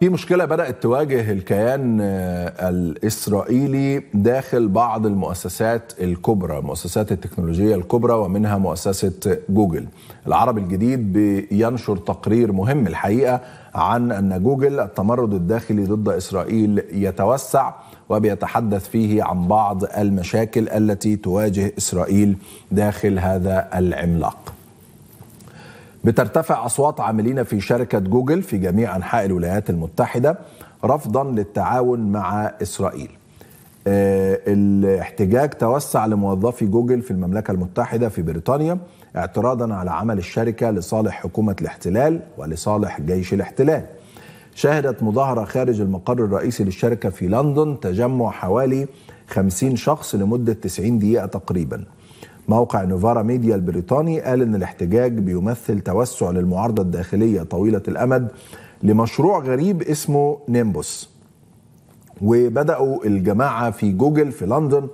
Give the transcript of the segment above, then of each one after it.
في مشكله بدات تواجه الكيان آه، الاسرائيلي داخل بعض المؤسسات الكبرى مؤسسات التكنولوجيه الكبرى ومنها مؤسسه جوجل العرب الجديد بينشر تقرير مهم الحقيقه عن ان جوجل التمرد الداخلي ضد اسرائيل يتوسع وبيتحدث فيه عن بعض المشاكل التي تواجه اسرائيل داخل هذا العملاق بترتفع أصوات عاملين في شركة جوجل في جميع أنحاء الولايات المتحدة رفضا للتعاون مع إسرائيل آه، الاحتجاج توسع لموظفي جوجل في المملكة المتحدة في بريطانيا اعتراضا على عمل الشركة لصالح حكومة الاحتلال ولصالح جيش الاحتلال شهدت مظاهرة خارج المقر الرئيسي للشركة في لندن تجمع حوالي 50 شخص لمدة 90 دقيقة تقريباً موقع نوفارا ميديا البريطاني قال ان الاحتجاج بيمثل توسع للمعارضه الداخليه طويله الامد لمشروع غريب اسمه نيمبوس وبداوا الجماعه في جوجل في لندن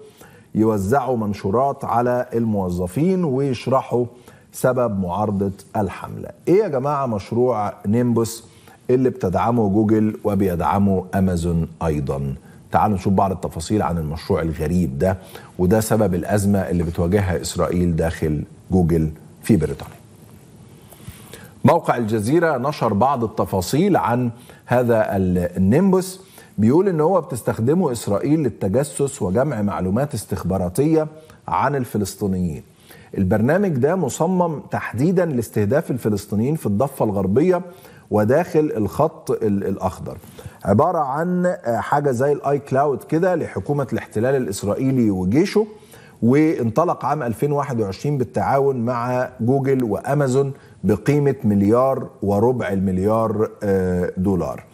يوزعوا منشورات على الموظفين ويشرحوا سبب معارضه الحمله. ايه يا جماعه مشروع نيمبوس اللي بتدعمه جوجل وبيدعمه امازون ايضا؟ تعالوا نشوف بعض التفاصيل عن المشروع الغريب ده وده سبب الأزمة اللي بتواجهها إسرائيل داخل جوجل في بريطانيا موقع الجزيرة نشر بعض التفاصيل عن هذا النيمبوس بيقول ان هو بتستخدمه اسرائيل للتجسس وجمع معلومات استخباراتيه عن الفلسطينيين البرنامج ده مصمم تحديدا لاستهداف الفلسطينيين في الضفة الغربية وداخل الخط الأخضر عبارة عن آه، حاجة زي الآي كلاود كده لحكومة الاحتلال الإسرائيلي وجيشه وانطلق عام 2021 بالتعاون مع جوجل وأمازون بقيمة مليار وربع المليار آه، دولار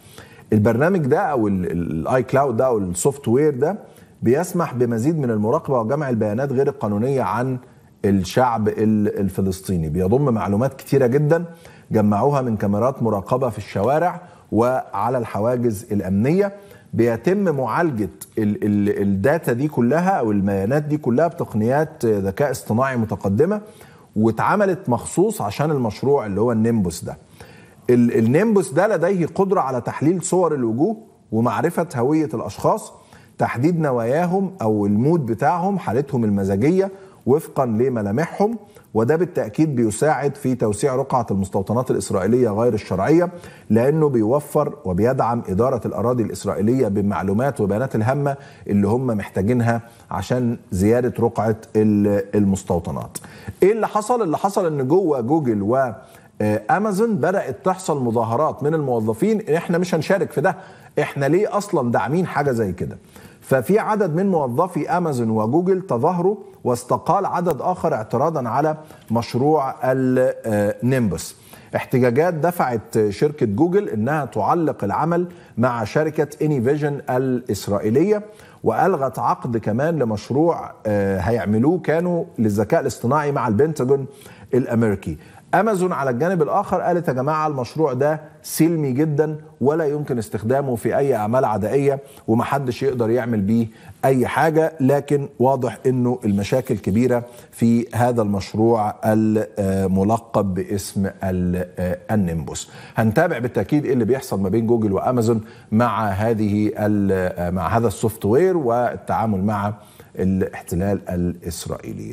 البرنامج ده أو الآي كلاود ده أو السوفت وير ده بيسمح بمزيد من المراقبة وجمع البيانات غير القانونية عن الشعب الفلسطيني بيضم معلومات كتيرة جدا جمعوها من كاميرات مراقبة في الشوارع وعلى الحواجز الأمنية بيتم معالجة الداتا دي كلها أو البيانات دي كلها بتقنيات ذكاء اصطناعي متقدمة واتعملت مخصوص عشان المشروع اللي هو النيمبوس ده النيمبوس ده لديه قدرة على تحليل صور الوجوه ومعرفة هوية الأشخاص تحديد نواياهم أو المود بتاعهم حالتهم المزاجية وفقا لملامحهم وده بالتأكيد بيساعد في توسيع رقعة المستوطنات الإسرائيلية غير الشرعية لأنه بيوفر وبيدعم إدارة الأراضي الإسرائيلية بمعلومات وبيانات الهامة اللي هم محتاجينها عشان زيادة رقعة المستوطنات إيه اللي حصل؟ اللي حصل أن جوه جوجل و امازون آه، بدات تحصل مظاهرات من الموظفين احنا مش هنشارك في ده احنا ليه اصلا داعمين حاجه زي كده ففي عدد من موظفي امازون وجوجل تظاهروا واستقال عدد اخر اعتراضا على مشروع النيمبس آه، احتجاجات دفعت شركة جوجل انها تعلق العمل مع شركة اني فيجن الاسرائيلية والغت عقد كمان لمشروع آه، هيعملوه كانوا للذكاء الاصطناعي مع البنتاجون الامريكي امازون على الجانب الاخر قالت يا جماعه المشروع ده سلمي جدا ولا يمكن استخدامه في اي اعمال عدائيه ومحدش يقدر يعمل بيه اي حاجه لكن واضح انه المشاكل كبيره في هذا المشروع الملقب باسم النيمبوس هنتابع بالتاكيد ايه اللي بيحصل ما بين جوجل وامازون مع هذه مع هذا السوفت وير والتعامل مع الاحتلال الاسرائيلي